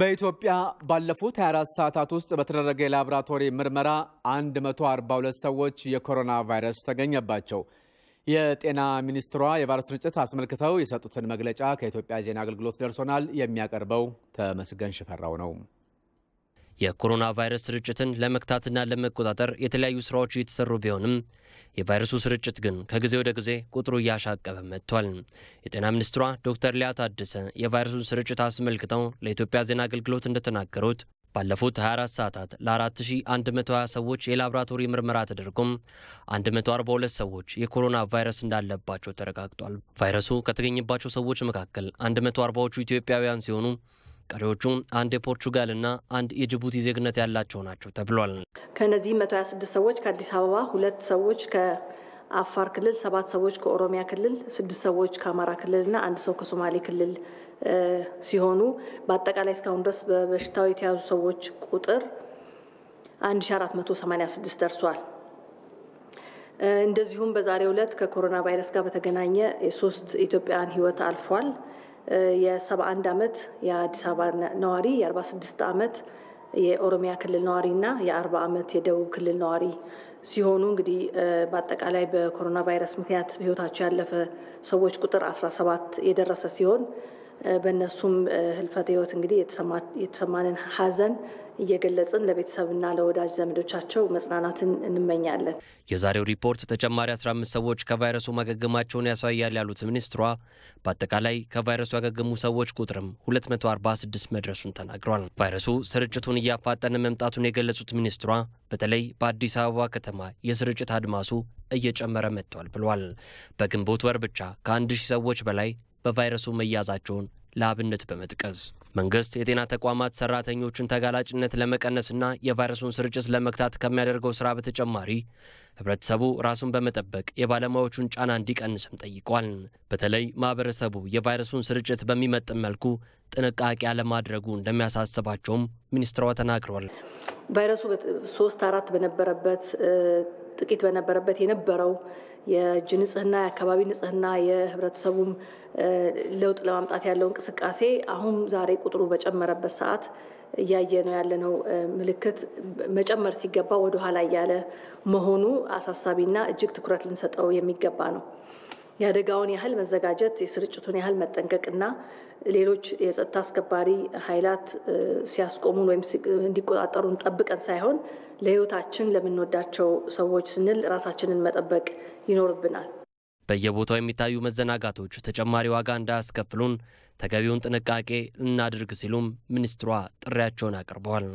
በኢትዮጵያ ባለፉት 24 ሰዓታት ውስጥ በተደረገ የላብራቶሪ ምርመራ 142 ሰዎች የኮሮና ቫይረስ ተገኘባቸው። የጤና ሚኒስትሯ የቫይረስ ርጭት አስመልክተው የሰጡትን መግለጫ ከኢትዮጵያ ዜና አገልግሎት ደርሶናል። የሚያቀርበው ተመስገን ሽፈራው ነው። የኮሮና ቫይረስ ስርጭትን ለመግታትና ለመቆጣጠር የተለያዩ ስራዎች እየተሰሩ ቢሆንም የቫይረሱ ስርጭት ግን ከጊዜ ወደ ጊዜ ቁጥሩ እያሻቀበ መጥቷል። የጤና ሚኒስትሯ ዶክተር ሊያ ታደሰ የቫይረሱን ስርጭት አስመልክተው ለኢትዮጵያ ዜና አገልግሎት እንደተናገሩት ባለፉት 24 ሰዓታት ለ4120 ሰዎች የላብራቶሪ ምርመራ ተደርጎም 142 ሰዎች የኮሮና ቫይረስ እንዳለባቸው ተረጋግጧል። ቫይረሱ ከተገኘባቸው ሰዎች መካከል 140ዎቹ ኢትዮጵያውያን ሲሆኑ ቀሪዎቹም አንድ የፖርቹጋልና አንድ የጅቡቲ ዜግነት ያላቸው ናቸው ተብሏል። ከእነዚህም 126 ሰዎች ከአዲስ አበባ፣ ሁለት ሰዎች ከአፋር ክልል፣ ሰባት ሰዎች ከኦሮሚያ ክልል፣ ስድስት ሰዎች ከአማራ ክልልና አንድ ሰው ከሶማሌ ክልል ሲሆኑ በአጠቃላይ እስካሁን ድረስ በበሽታው የተያዙ ሰዎች ቁጥር 1486 ደርሷል። እንደዚሁም በዛሬው ዕለት ከኮሮና ቫይረስ ጋር በተገናኘ የሶስት ኢትዮጵያውያን ህይወት አልፏል። የ71 ዓመት የአዲስ አበባ ነዋሪ፣ የ46 ዓመት የኦሮሚያ ክልል ነዋሪና የ40 ዓመት የደቡብ ክልል ነዋሪ ሲሆኑ እንግዲህ በአጠቃላይ በኮሮና ቫይረስ ምክንያት ህይወታቸው ያለፈ ሰዎች ቁጥር 17 የደረሰ ሲሆን በእነሱም ህልፈት ህይወት እንግዲህ የተሰማንን ሀዘን እየገለጽን ለቤተሰብና ለወዳጅ ዘመዶቻቸው መጽናናትን እንመኛለን። የዛሬው ሪፖርት ተጨማሪ 15 ሰዎች ከቫይረሱ ማገገማቸውን ያሳያል ያሉት ሚኒስትሯ በአጠቃላይ ከቫይረሱ ያገገሙ ሰዎች ቁጥርም 246 መድረሱን ተናግሯል። ቫይረሱ ስርጭቱን እያፋጠነ መምጣቱን የገለጹት ሚኒስትሯ በተለይ በአዲስ አበባ ከተማ የስርጭት አድማሱ እየጨመረ መጥቷል ብሏል። በግንቦት ወር ብቻ ከ1000 ሰዎች በላይ በቫይረሱ መያዛቸውን ለአብነት በመጥቀስ መንግስት የጤና ተቋማት ሰራተኞችን ተጋላጭነት ለመቀነስና የቫይረሱን ስርጭት ለመግታት ከሚያደርገው ስራ በተጨማሪ ህብረተሰቡ ራሱን በመጠበቅ የባለሙያዎቹን ጫና እንዲቀንስም ጠይቋል። በተለይ ማህበረሰቡ የቫይረሱን ስርጭት በሚመጥን መልኩ ጥንቃቄ አለማድረጉ እንደሚያሳስባቸውም ሚኒስትሯ ተናግሯል። ቫይረሱ ሶስት አራት በነበረበት ጥቂት በነበረበት የነበረው የእጅ ንጽህና፣ የአካባቢ ንጽህና፣ የህብረተሰቡም ለውጥ ለማምጣት ያለው እንቅስቃሴ አሁን ዛሬ ቁጥሩ በጨመረበት ሰዓት እያየ ነው ያለነው ምልክት መጨመር ሲገባ ወደኋላ እያለ መሆኑ አሳሳቢና እጅግ ትኩረት ልንሰጠው የሚገባ ነው። የአደጋውን ያህል መዘጋጀት፣ የስርጭቱን ያህል መጠንቀቅ እና ሌሎች የጸጥታ አስከባሪ ኃይላት ሲያስቆሙን ወይም እንዲቆጣጠሩን ጠብቀን ሳይሆን ለሕይወታችን ለምንወዳቸው ሰዎች ስንል ራሳችንን መጠበቅ ይኖርብናል። በየቦታው የሚታዩ መዘናጋቶች ተጨማሪ ዋጋ እንዳያስከፍሉን ተገቢውን ጥንቃቄ እናድርግ ሲሉም ሚኒስትሯ ጥሪያቸውን አቅርበዋል።